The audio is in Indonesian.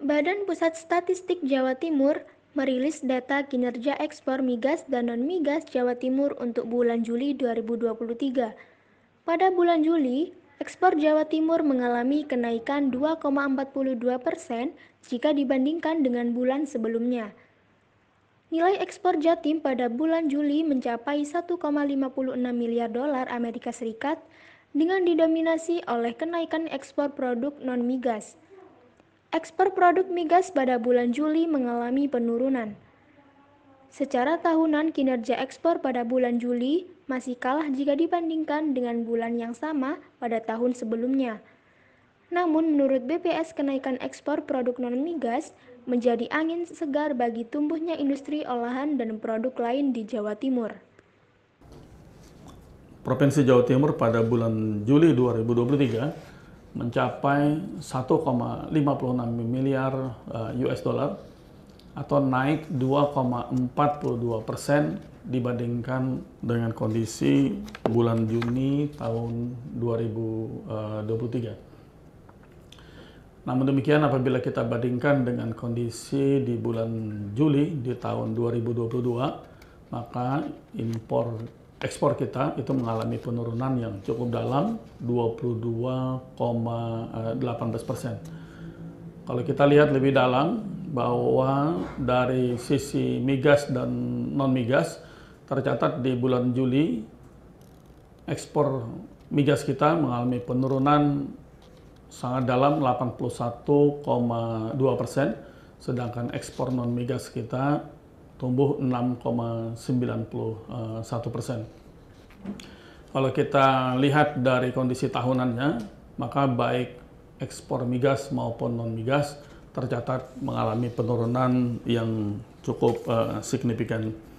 Badan Pusat Statistik Jawa Timur merilis data kinerja ekspor migas dan non-migas Jawa Timur untuk bulan Juli 2023. Pada bulan Juli, ekspor Jawa Timur mengalami kenaikan 2,42 persen jika dibandingkan dengan bulan sebelumnya. Nilai ekspor Jatim pada bulan Juli mencapai 1,56 miliar dolar Amerika Serikat dengan didominasi oleh kenaikan ekspor produk non-migas. Ekspor produk migas pada bulan Juli mengalami penurunan. Secara tahunan, kinerja ekspor pada bulan Juli masih kalah jika dibandingkan dengan bulan yang sama pada tahun sebelumnya. Namun, menurut BPS, kenaikan ekspor produk non-migas menjadi angin segar bagi tumbuhnya industri olahan dan produk lain di Jawa Timur. Provinsi Jawa Timur pada bulan Juli 2023 mencapai 1,56 miliar eh, US dollar atau naik 2,42 persen dibandingkan dengan kondisi bulan Juni tahun 2023. Eh, Namun demikian apabila kita bandingkan dengan kondisi di bulan Juli di tahun 2022, maka impor ekspor kita itu mengalami penurunan yang cukup dalam 22,18 persen. Kalau kita lihat lebih dalam bahwa dari sisi migas dan non migas tercatat di bulan Juli ekspor migas kita mengalami penurunan sangat dalam 81,2 persen, sedangkan ekspor non migas kita tumbuh 6,91 persen. Kalau kita lihat dari kondisi tahunannya, maka baik ekspor migas maupun non migas tercatat mengalami penurunan yang cukup uh, signifikan.